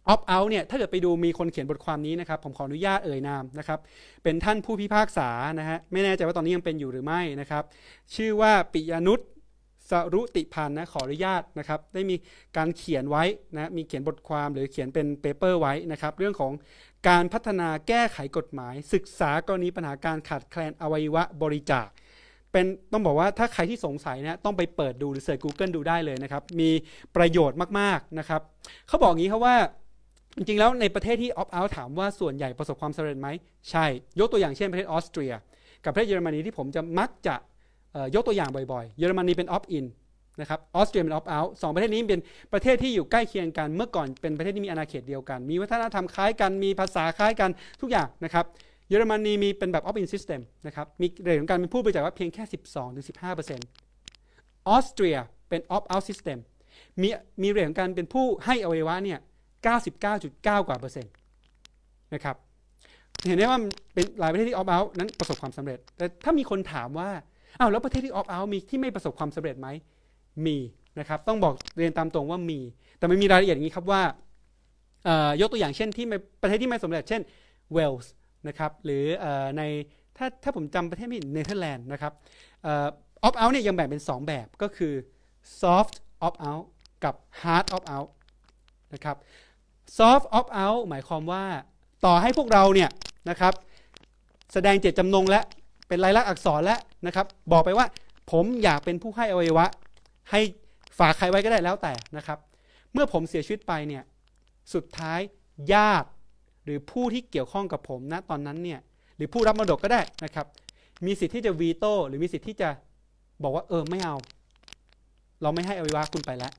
ออฟเอาเนี่ยถ้าเกิดไปดูมีคนเขียนบทความนี้นะครับผมขออนุญาตเอ่ยนามนะครับเป็นท่านผู้พิพากษานะฮะไม่แน่ใจว่าตอนนี้ยังเป็นอยู่หรือไม่นะครับชื่อว่าปิยนุชสรุติพันธ์นะขออนุญาตนะครับได้มีการเขียนไว้นะมีเขียนบทความหรือเขียนเป็นเปเปอร์ไว้นะครับเรื่องของการพัฒนาแก้ไขกฎหมาย ศึกษากรณีปัญหาการขาดแคลนอวัยวะบริจาคเป็นต้องบอกว่าถ้าใครที่สงสัยนะต้องไปเปิดดูหรือเสิร์ช Google ดูได้เลยนะครับมีประโยชน์มาก ๆนะครับเขาบอกงี้ครับว่า จริง ๆ แล้วในประเทศที่ออฟเอาถามว่าส่วนใหญ่ประสบความสำเร็จไหมใช่ ยกตัวอย่างเช่นประเทศออสเตรีย กับประเทศเยอรมนีที่ผมจะมักจะยกตัวอย่างบ่อย ๆ เยอรมนีเป็นออฟอินนะครับ ออสเตรียเป็นออฟเอาท์สองประเทศนี้เป็นประเทศที่อยู่ใกล้เคียงกันเมื่อก่อนเป็นประเทศที่มีอาณาเขตเดียวกัน มีวัฒนธรรมคล้ายกันมีภาษาคล้ายกันทุกอย่างนะครับเยอรมนีมีเป็นแบบออฟอินซิสเต็มนะครับมีเรงของการเป็นผู้บริจาคว่าเพียงแค่ 1 2เปอเออสเตรียเป็นออฟเอาท์ซิสเต็มมีมีเรงของการเป็นผู้ให้อวัยวะเนี่ยเก้าสก้ากว่าเปอร์เซ็นต์นะครับเห็นได้ว่าเป็นหลายประเทศที่ออฟเอาท์นั้นประสบความสำเร็จ แต่ถ้ามีคนถามว่าอ้าวแล้วประเทศที่ออฟเอามีที่ไม่ประสบความสำเร็จไหมมีนะครับต้องบอกเรียนตามตรงว่ามี แต่ไม่มีรายละเอียดอย่างนี้ครับว่า ยกตัวอย่างเช่นที่ประเทศที่ไม่สำเร็จเช่นเวลส์นะครับหรือในถ้าถ้าผมจำประเทศไม่เนเธอร์แลนด์นะครับออฟเอาเนี่ยยังแบ่งเป็น 2 แบบก็คือ soft opt out กับ hard opt out นะครับ soft opt out หมายความว่าต่อให้พวกเราเนี่ยนะครับแสดงเจตจำนงและเป็นลายลักษณ์อักษรแล้วนะครับ บอกไปว่าผมอยากเป็นผู้ให้อวัยวะให้ฝากใครไว้ก็ได้แล้วแต่นะครับ เมื่อผมเสียชีวิตไปเนี่ย สุดท้ายญาติหรือผู้ที่เกี่ยวข้องกับผมณตอนนั้นเนี่ยหรือผู้รับมรดกก็ได้นะครับ มีสิทธิ์ที่จะวีโต้หรือมีสิทธิ์ที่จะบอกว่าเออไม่เอา เราไม่ให้อวัยวะคุณไปแล้ว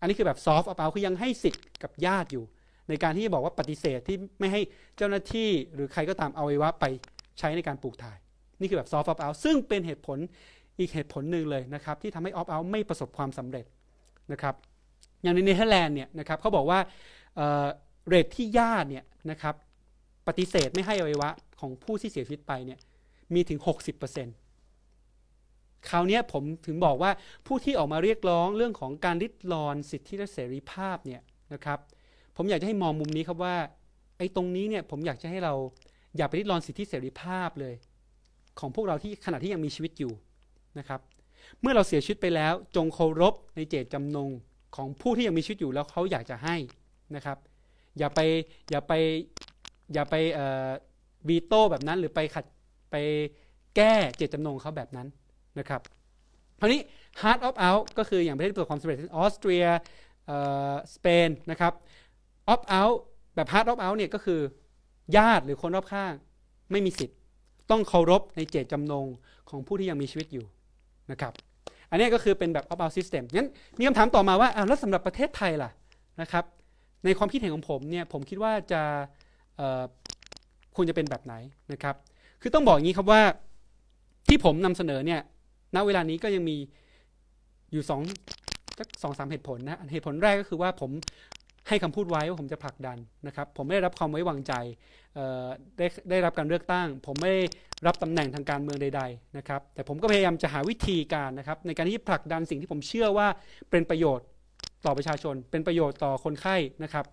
อันนี้คือแบบซอฟต์เอาคือยังให้สิทธิ์กับญาติอยู่ ในการที่จะบอกว่าปฏิเสธที่ไม่ให้เจ้าหน้าที่หรือใครก็ตามเอาอวัยวะไปใช้ในการปลูกถ่ายนี่คือแบบซ soft o เอาท์ซึ่งเป็นเหตุผลอีกเหตุผลหนึ่งเลยนะครับ ที่ทำให้ฟเอาท์ไม่ประสบความสำเร็จนะครับ อย่างในเนเธอร์แลนด์เนี่ยนะครับเขาบอกว่าเรทที่ญาติเนี่ยนะครับปฏิเสธไม่ให้อวัยวะของผู้ที่เสียชีวิตไปเนี่ยมีถึง 60%คราวนี้ผมถึงบอกว่าผู้ที่ออกมาเรียกร้องเรื่องของการริดรอนสิทธิและเสรีภาพเนี่ยนะครับผมอยากจะให้มองมุมนี้ครับว่า ไอ้ตรงนี้เนี่ยผมอยากจะให้เราอย่าไปริดรอนสิทธิเสรีภาพเลยของพวกเราที่ขณะที่ยังมีชีวิตอยู่นะครับเมื่อเราเสียชีวิตไปแล้ว จงเคารพในเจตจำนง ของผู้ที่ยังมีชีวิตอยู่แล้วเขาอยากจะให้นะครับอย่าไปอย่าไปอย่าไปวีโต้แบบนั้นหรือไปขัดไปแก้เจตจำนงเขาแบบนั้นนะครับคราวนี้ hard of out ก็คืออย่างประเทศที่ประสบความสำเร็จ่ออสเตรียสเปนนะครับ opt out แบบ hard of out เนี่ยก็คือญาติหรือคนรอบข้างไม่มีสิทธิต้องเคารพในเจตจำนงของผู้ที่ยังมีชีวิตอยู่นะครับ อันนี้ก็คือเป็นแบบ opt out system งั้นมีคำถามต่อมาว่าแล้วสำหรับประเทศไทยล่ะนะครับ ในความคิดเห็นของผมเนี่ยผมคิดว่าจะควรจะเป็นแบบไหนนะครับ คือต้องบอกอย่างนี้ครับว่าที่ผมนำเสนอเนี่ยณเวลานี้ก็ยังมีอยู่สองสองสามเหตุผลนะเหตุผลแรกก็คือว่าผมให้คำพูดไว้ว่าผมจะผลักดันนะครับ ผมไม่ได้รับความไว้วางใจได้ได้รับการเลือกตั้ง ผมไม่รับตำแหน่งทางการเมืองใดๆนะครับแต่ผมก็พยายามจะหาวิธีการนะครับ ในการที่ผลักดันสิ่งที่ผมเชื่อว่าเป็นประโยชน์ต่อประชาชน เป็นประโยชน์ต่อคนไข้นะครับ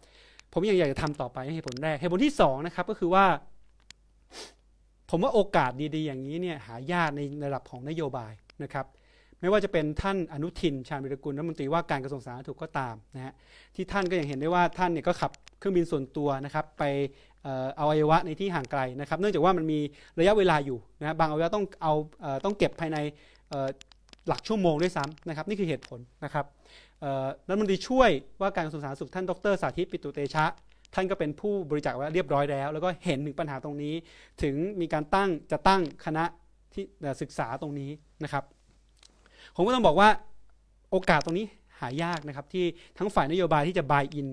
ผมยังอยากจะทำต่อไปให้ผลแรกให้ผลที่2นะครับก็คือว่าผมว่าโอกาสดีๆอย่างนี้เนี่ยหายากในระดับของนโยบายนะครับไม่ว่าจะเป็นท่านอนุทิน ชาญวิรกุลรัฐมนตรีว่าการกระทรวงสาธารณสุขก็ตามนะฮะที่ท่านก็ยังเห็นได้ว่าท่านเนี่ยก็ขับเครื่องบินส่วนตัวนะครับไปเอาอวัยวะในที่ห่างไกลนะครับ เนื่องจากว่ามันมีระยะเวลาอยู่นะบางอวัยวะต้องเอาต้องเก็บภายในหลักชั่วโมงด้วยซ้ำนะครับ นี่คือเหตุผลนะครับรัฐมนตรีช่วยว่าการกระทรวงสาธารณสุขท่านดรสาธิตปิตุเตชะ ท่านก็เป็นผู้บริจาคไว้เรียบร้อยแล้ว แล้วก็เห็นถึงปัญหาตรงนี้ ถึงมีการตั้งจะตั้งคณะที่ศึกษาตรงนี้นะครับผมก็ต้องบอกว่าโอกาสตรงนี้หายากนะครับ ที่ทั้งฝ่ายนโยบายที่จะบายอิน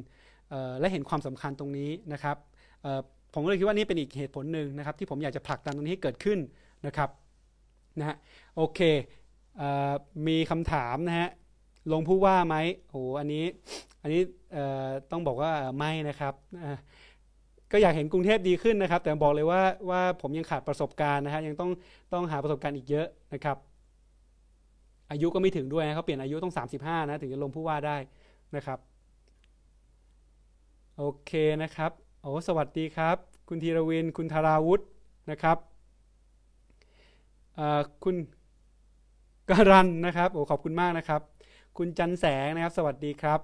และเห็นความสำคัญตรงนี้นะครับ ผมก็เลยคิดว่านี่เป็นอีกเหตุผลหนึ่งนะครับ ที่ผมอยากจะผลักดันตรงนี้ให้เกิดขึ้นนะครับนะฮะโอเคเอมีคำถามนะฮะลงผู้ว่าไหมโอ้หอันนี้อันนี้ต้องบอกว่าไม่นะครับ ก็อยากเห็นกรุงเทพดีขึ้นนะครับ แต่บอกเลยว่าว่าผมยังขาดประสบการณ์นะฮะยังต้องต้องหาประสบการณ์อีกเยอะนะครับอายุก็ไม่ถึงด้วยนะเขาเปลี่ยนอายุต้อง35นะถึงจะลงผู้ว่าได้นะครับโอเคนะครับโอ้สวัสดีครับคุณธีรวินคุณธาราวุฒินะครับคุณกรันนะครับโอ้ขอบคุณมากนะครับ คุณจันแสงนะครับสวัสดีครับ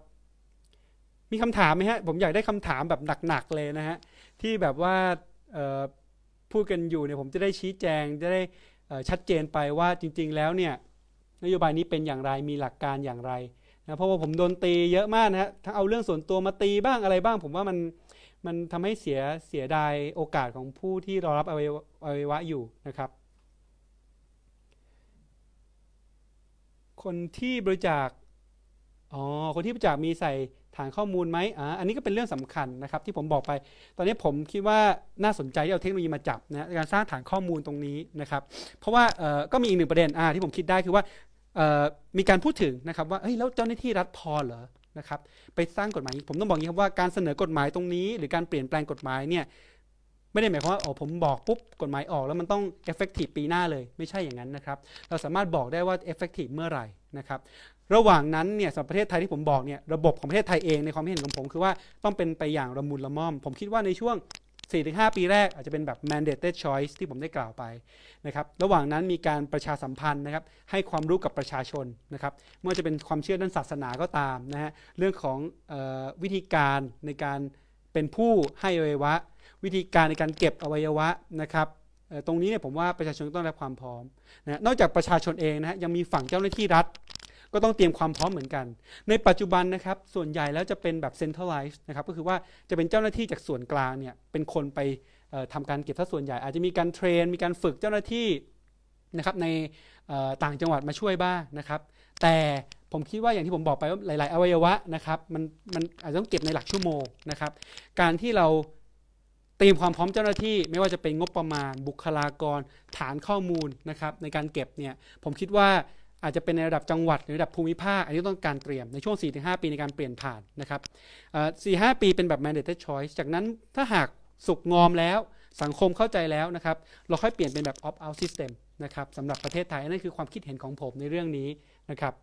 มีคำถามไหมฮะผมอยากได้คำถามแบบหนักๆเลยนะฮะที่แบบว่าพูดกันอยู่เนี่ยผมจะได้ชี้แจงจะได้ชัดเจนไปว่าจริงๆแล้วเนี่ยนโยบายนี้เป็นอย่างไร มีหลักการอย่างไรนะ เพราะว่าผมโดนตีเยอะมากนะฮะ ทั้งเอาเรื่องส่วนตัวมาตีบ้างอะไรบ้าง ผมว่ามันมันทำให้เสียเสียดายโอกาสของผู้ที่รอรับอวัยวะอยู่นะครับ คนที่บริจาค อ๋อ คนที่บริจาค มีใส่ฐานข้อมูลไหมอ่าอันนี้ก็เป็นเรื่องสำคัญนะครับที่ผมบอกไป ตอนนี้ผมคิดว่าน่าสนใจที่เอาเทคโนโลยีมาจับนะ การสร้างฐานข้อมูลตรงนี้นะครับ เพราะว่าก็มีอีกหนึ่งประเด็นอ่าที่ผมคิดได้คือว่ามีการพูดถึงนะครับว่า เฮ้ย แล้วเจ้าหน้าที่รัฐพอเหรอ นะครับ ไปสร้างกฎหมาย ผมต้องบอกงี้ครับว่าการเสนอกฎหมายตรงนี้หรือการเปลี่ยนแปลงกฎหมายเนี่ย ไม่ได้หมายความว่าอ๋อผมบอกปุ๊บกฎหมายออกแล้วมันต้องเอฟเฟกตีฟปีหน้าเลย ไม่ใช่อย่างนั้นนะครับ เราสามารถบอกได้ว่าเอฟเฟกตีฟเมื่อไหร่นะครับ ระหว่างนั้นเนี่ยสำหรับประเทศไทยที่ผมบอกเนี่ย ระบบของประเทศไทยเองในความเห็นของผมคือว่าต้องเป็นไปอย่างระมุนละม่อม ผมคิดว่าในช่วง4-5 ปีแรกอาจจะเป็นแบบ mandated choice ที่ผมได้กล่าวไปนะครับ ระหว่างนั้นมีการประชาสัมพันธ์นะครับ ให้ความรู้กับประชาชนนะครับ ไม่ว่าจะเป็นความเชื่อด้านศาสนาก็ตามนะฮะ เรื่องของออวิธีการในการเป็นผู้ให้อวัยวะ วิธีการในการเก็บอวัยวะนะครับตรงนี้เนี่ยผมว่าประชาชนต้องรับความพร้อมนะนอกจากประชาชนเองนะฮะ ยังมีฝั่งเจ้าหน้าที่รัฐก็ต้องเตรียมความพร้อมเหมือนกัน ในปัจจุบันนะครับส่วนใหญ่แล้วจะเป็นแบบเซ็นทรัลไลซ์นะครับก็คือว่าจะเป็นเจ้าหน้าที่จากส่วนกลางเนี่ยเป็นคนไปทำการเก็บถ้าส่วนใหญ่ อาจจะมีการเทรน มีการฝึกเจ้าหน้าที่นะครับในต่างจังหวัดมาช่วยบ้างนะครับ แต่ผมคิดว่าอย่างที่ผมบอกไปว่าหลาย ๆ อวัยวะนะครับมันมันอาจจะต้องเก็บในหลักชั่วโมงนะครับการที่เราเตรียมความพร้อมเจ้าหน้าที่ไม่ว่าจะเป็นงบประมาณ บุคลากรฐานข้อมูลนะครับในการเก็บเนี่ยผมคิดว่าอาจจะเป็นในระดับจังหวัดหรือระดับภูมิภาค อันนี้ต้องการเตรียมในช่วง 4-5 ปีในการเปลี่ยนผ่านนะครับสี่ห้าปีเป็นแบบ mandated choice จากนั้นถ้าหากสุกงอมแล้วสังคมเข้าใจแล้วนะครับ เราค่อยเปลี่ยนเป็นแบบ opt out system นะครับสำหรับประเทศไทยนั่นคือความคิดเห็นของผมในเรื่องนี้นะครับ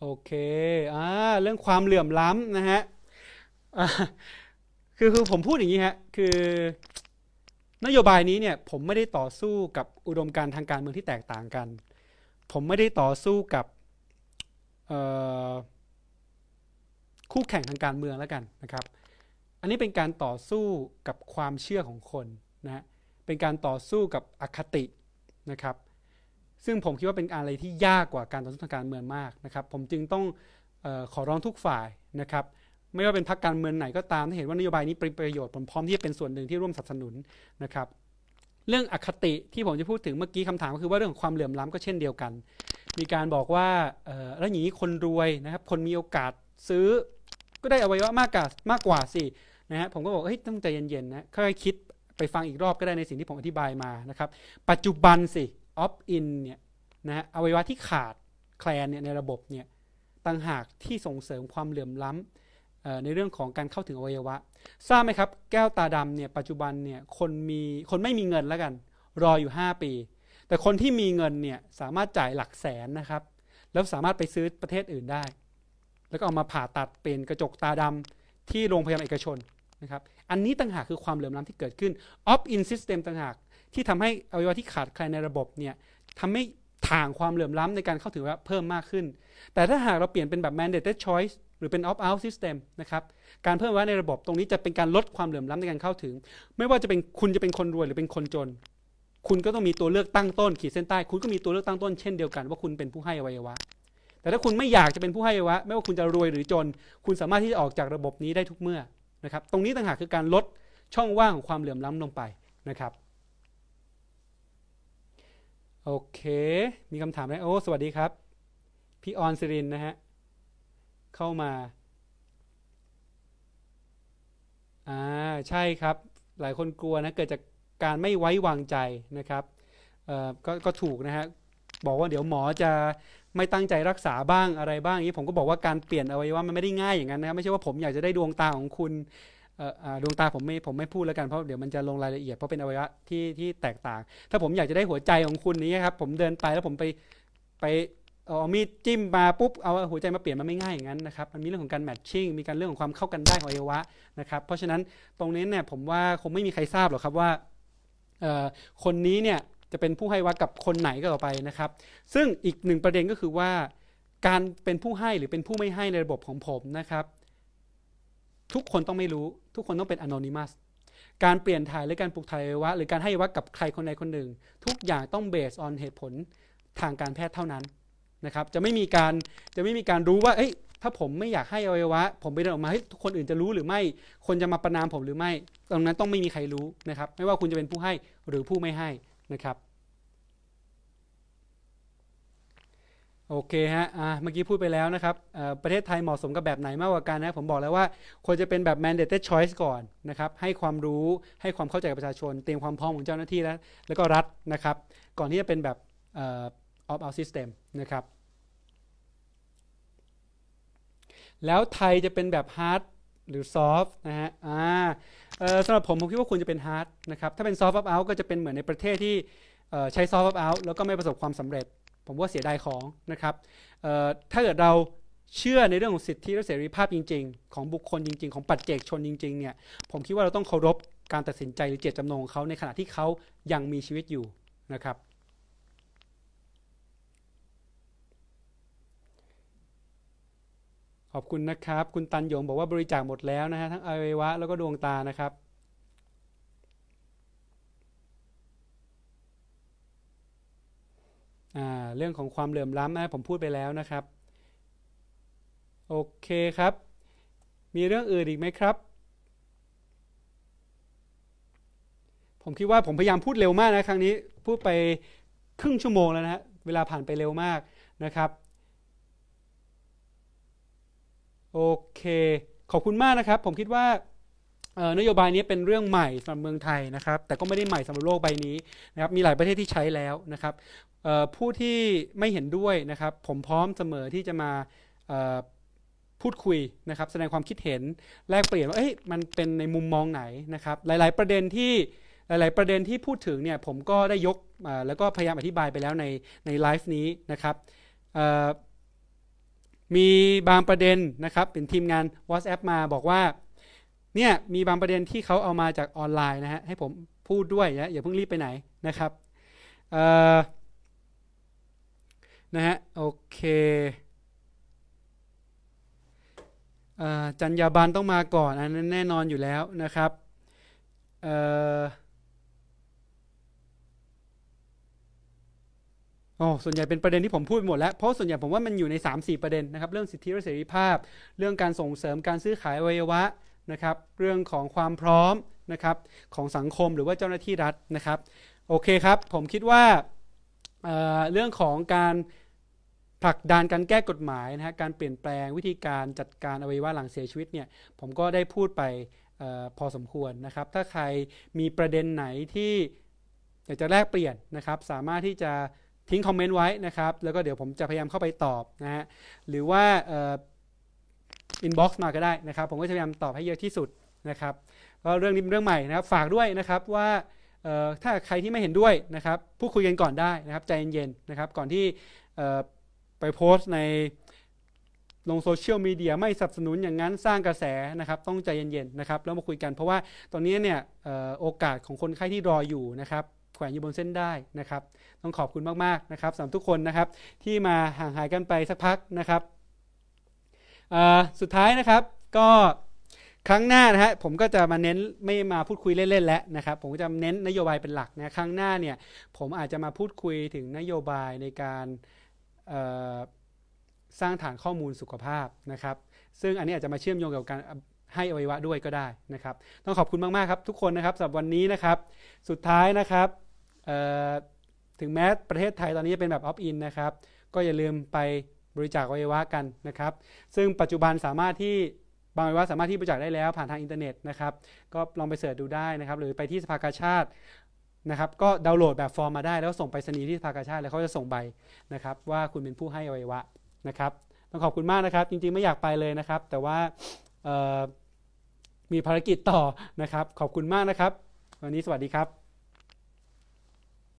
โอเคอ่าเรื่องความเหลื่อมล้ำนะฮะคือคือผมพูดอย่างนี้ฮะคือนโยบายนี้เนี่ยผมไม่ได้ต่อสู้กับอุดมการทางการเมืองที่แตกต่างกัน ผมไม่ได้ต่อสู้กับคู่แข่งทางการเมืองแล้วกันนะครับ อันนี้เป็นการต่อสู้กับความเชื่อของคนนะเป็นการต่อสู้กับอคตินะครับ ซึ่งผมคิดว่าเป็นอะไรที่ยากกว่าการ ต่อสู้ทางการเมืองมากนะครับ ผมจึงต้องออขอร้องทุกฝ่ายนะครับไม่ว่าเป็นพรรคการเมืองไหนก็ตามถ้าเห็นว่านโยบายนี้เป็นประโยชน์ผมพร้อมที่จะเป็นส่วนหนึ่งที่ร่วมสนับสนุนนะครับ เรื่องอคติที่ผมจะพูดถึงเมื่อกี้คำถามก็คือว่าเรื่องของความเหลื่อมล้ำก็เช่นเดียวกัน มีการบอกว่าแล้วอย่างนี้คนรวยนะครับคนมีโอกาสซื้อ ก็ได้อวัยวะมากกว่ามากกว่าสินะฮะผมก็บอกเฮ้ยต้องใจเย็นๆนะค่อยคิดไปฟังอีกรอบก็ได้ในสิ่งที่ผมอธิบายมานะครับ ปัจจุบันสิออฟอินเนี่ยนะอวัยวะที่ขาดแคลนเนี่ยในระบบเนี่ยต่างหากที่ส่งเสริมความเหลื่อมล้ำในเรื่องของการเข้าถึงอวัยวะทราบไหมครับแก้วตาดำเนี่ยปัจจุบันเนี่ยคนมีคนไม่มีเงินแล้วกัน รออยู่ 5 ปี แต่คนที่มีเงินเนี่ยสามารถจ่ายหลักแสนนะครับแล้วสามารถไปซื้อประเทศอื่นได้ แล้วก็เอามาผ่าตัดเป็นกระจกตาดำที่โรงพยาบาลเอกชนนะครับอันนี้ต่างหากคือความเหลื่อมล้ำที่เกิดขึ้น o p i n system ต่างหากที่ทำให้อวัยวะที่ขาดแคลนในระบบเนี่ยทำให้ถ่างความเหลื่อมล้ำในการเข้าถึงเพิ่มมากขึ้น แต่ถ้าหากเราเปลี่ยนเป็นแบบ mandated choice รือเป็น opt out system นะครับการเพิ่มไว้ในระบบตรงนี้จะเป็นการลดความเหลื่อมล้ำในการเข้าถึง ไม่ว่าจะเป็นคุณจะเป็นคนรวยหรือเป็นคนจน คุณก็ต้องมีตัวเลือกตั้งต้นขีดเส้นใต้ คุณก็มีตัวเลือกตั้งต้นเช่นเดียวกันว่า คุณเป็นผู้ให้อวัยวะ แต่ถ้าคุณไม่อยากจะเป็นผู้ให้อวัยวะ ไม่ว่าคุณจะรวยหรือจน คุณสามารถที่จะออกจากระบบนี้ได้ทุกเมื่อนะครับ ตรงนี้ต่างหากคือการลดช่องว่างของความเหลื่อมล้ำลงไปนะครับโอเคมีคำถามไหมโอ้สวัสดีครับพี่ออนสิรินนะฮะเข้ามา อ่า ใช่ครับ หลายคนกลัวนะ เกิดจากการไม่ไว้วางใจนะครับ เอ่กก็ ถูกนะฮะ บอกว่าเดี๋ยวหมอจะไม่ตั้งใจรักษาบ้าง อะไรบ้างนี้ ผมก็บอกว่าการเปลี่ยนอวัยวะมันไม่ได้ง่ายอย่างนั้นนะครับ ไม่ใช่ว่าผมอยากจะได้ดวงตาของคุณดวงตาผมไม่ ผมไม่พูดแล้วกัน เพราะเดี๋ยวมันจะลงรายละเอียด เพราะเป็นอวัยวะที่ ที่แตกต่าง ถ้าผมอยากจะได้หัวใจของคุณนี้ครับ ผมเดินไปแล้วผมไป ไปเอามีดจิ้มมาปุ๊บ เอาหัวใจมาเปลี่ยนมันไม่ง่ายอย่างนั้นนะครับ มันมีเรื่องของการแมทชิ่ง มีการเรื่องของความเข้ากันได้ของอวัยวะนะครับ เพราะฉะนั้นตรงนี้เนี่ยผมว่าคงไม่มีใครทราบหรอกครับว่าคนนี้เนี่ยจะเป็นผู้ให้วัดกับคนไหนก็ต่อไปนะครับ ซึ่งอีกหนึ่งประเด็นก็คือว่า การเป็นผู้ให้หรือเป็นผู้ไม่ให้ในระบบของผมนะครับ ทุกคนต้องไม่รู้ ทุกคนต้องเป็นอนอนิมัสการเปลี่ยนถ่ายหรือการปลูกถ่ายวัะหรือการให้วัดกับใครคนใดคนหนึ่ง ทุกอย่างต้องเบสออนเหตุผลทางการแพทย์เท่านั้นนะครับจะไม่มีการจะไม่มีการรู้ว่า เอ้ยถ้าผมไม่อยากให้อวัยวะ ผมไปเดินออกมาให้ทุกคนอื่นจะรู้หรือไม่คนจะมาประนามผมหรือไม่ ตรงนั้นต้องไม่มีใครรู้นะครับ ไม่ว่าคุณจะเป็นผู้ให้หรือผู้ไม่ให้นะครับ โอเคฮะอ่าเมื่อกี้พูดไปแล้วนะครับ ประเทศไทยเหมาะสมกับแบบไหนมากกว่ากันนะผมบอกแล้วว่าควรจะเป็นแบบ mandated choice ก่อนนะครับให้ความรู้ให้ความเข้าใจกับประชาชน เตรียมความพร้อมของเจ้าหน้าที่แล้วแล้วก็รัฐนะครับ ก่อนที่จะเป็นแบบ of our system นะครับ แล้วไทยจะเป็นแบบ hard หรือ soft นะฮะอ่าสำหรับผมผมคิดว่าคุณจะเป็น hard นะครับถ้าเป็น soft up out ก็จะเป็นเหมือนในประเทศที่ใช้ soft up out แล้วก็ไม่ประสบความสำเร็จ ผมว่าเสียดายของนะครับถ้าเกิดเราเชื่อในเรื่องของสิทธิและเสรีภาพจริง ๆ ของบุคคลจริง ๆของปัจเจกชนจริง ๆเนี่ยผมคิดว่าเราต้องเคารพการตัดสินใจหรือเจตจำนงของเขาในขณะที่เขายังมีชีวิตอยู่นะครับขอบคุณนะครับ คุณตันยงบอกว่าบริจาคหมดแล้วนะฮะทั้งอวัยวะแล้วก็ดวงตานะครับเรื่องของความเหลื่อมล้ำนะผมพูดไปแล้วนะครับโอเคครับ มีเรื่องอื่นอีกไหมครับ ผมคิดว่าผมพยายามพูดเร็วมากนะครั้งนี้พูดไปครึ่งชั่วโมงแล้วนะเวลาผ่านไปเร็วมากนะครับโอเค ขอบคุณมากนะครับ ผมคิดว่านโยบายนี้เป็นเรื่องใหม่สำหรับเมืองไทยนะครับ แต่ก็ไม่ได้ใหม่สำหรับโลกใบนี้นะครับ มีหลายประเทศที่ใช้แล้วนะครับ ผู้ที่ไม่เห็นด้วยนะครับ ผมพร้อมเสมอที่จะมาพูดคุยนะครับ แสดงความคิดเห็น แลกเปลี่ยนว่าเอ้ยมันเป็นในมุมมองไหนนะครับ หลาย ๆ ประเด็นที่หลาย ๆ ประเด็นที่พูดถึงเนี่ย ผมก็ได้ยกแล้วก็พยายามอธิบายไปแล้วในในไลฟ์นี้นะครับมีบางประเด็นนะครับเป็นทีมงาน WhatsApp มาบอกว่าเนี่ยมีบางประเด็นที่เขาเอามาจากออนไลน์นะฮะให้ผมพูดด้วยนะอย่าเพิ่งรีบไปไหนนะครับนะฮะโอเคจัญญาบันต้องมาก่อนอันนั้นแน่นอนอยู่แล้วนะครับเออ๋อส่วนใหญ่เป็นประเด็นที่ผมพูดหมดแล้ว เพราะส่วนใหญ่ผมว่ามันอยู่ใน3-4ประเด็นนะครับ เรื่องสิทธิและเสรีภาพ เรื่องการส่งเสริมการซื้อขายอวัยวะนะครับ เรื่องของความพร้อมนะครับของสังคมหรือว่าเจ้าหน้าที่รัฐนะครับ โอเคครับ ผมคิดว่าเเรื่องของการผลักดันการแก้กฎหมายนะฮะ การเปลี่ยนแปลงวิธีการจัดการอวัยวะหลังเสียชีวิตเนี่ย ผมก็ได้พูดไปออพอสมควรนะครับ ถ้าใครมีประเด็นไหนที่อยากจะแลกเปลี่ยนนะครับ สามารถที่จะทิ้งคอมเมนต์ไว้นะครับ แล้วก็เดี๋ยวผมจะพยายามเข้าไปตอบนะฮะหรือว่าอินบ็อกซ์มาก็ได้นะครับผมก็จะพยายามตอบให้เยอะที่สุดนะครับก็เรื่องนี้เป็นเรื่องใหม่นะครับฝากด้วยนะครับว่าถ้าใครที่ไม่เห็นด้วยนะครับพูดคุยกันก่อนได้นะครับใจเย็นๆนะครับ ก่อนที่ไปโพสต์ในลงโซเชียลมีเดียไม่สนับสนุนอย่างนั้นสร้างกระแสนะครับต้องใจเย็นๆนะครับแล้วมาคุยกันเพราะว่าตอนนี้เนี่ยโอกาสของคนไข้ที่รออยู่นะครับขวนอยู่บนเส้นได้นะครับ ต้องขอบคุณมากๆนะครับสำหรับทุกคนนะครับ ที่มาห่างหายกันไปสักพักนะครับสุดท้ายนะครับก็ครั้งหน้านะฮะผมก็จะมาเน้นไม่มาพูดคุยเล่นๆแล้วนะครับ ผมจะเน้นนโยบายเป็นหลักนะครั้งหน้าเนี่ย ผมอาจจะมาพูดคุยถึงนโยบายในการสร้างฐานข้อมูลสุขภาพนะครับ ซึ่งอันนี้อาจจะมาเชื่อมโยงกับการให้อวัยวะด้วยก็ได้นะครับ ต้องขอบคุณมากๆครับทุกคนนะครับสำหรับวันนี้นะครับ สุดท้ายนะครับถึงแม้ประเทศไทยตอนนี้จะเป็นแบบออฟอินนะครับก็อย่าลืมไปบริจาคอวัยวะกันนะครับซึ่งปัจจุบันสามารถที่บางอวัยวะสามารถที่บริจาคได้แล้วผ่านทางอินเทอร์เน็ตนะครับก็ลองไปเสิร์ชดูได้นะครับ หรือไปที่สภากาชาตินะครับ ก็ดาวน์โหลดแบบฟอร์มมาได้ แล้วส่งไปสนีที่สภากาชาติ แล้วเขาจะส่งใบนะครับว่าคุณเป็นผู้ให้อวัยวะนะครับต้องขอบคุณมากนะครับ จริงๆไม่อยากไปเลยนะครับ แต่ว่ามีภารกิจต่อนะครับขอบคุณมากนะครับ วันนี้สวัสดีครับ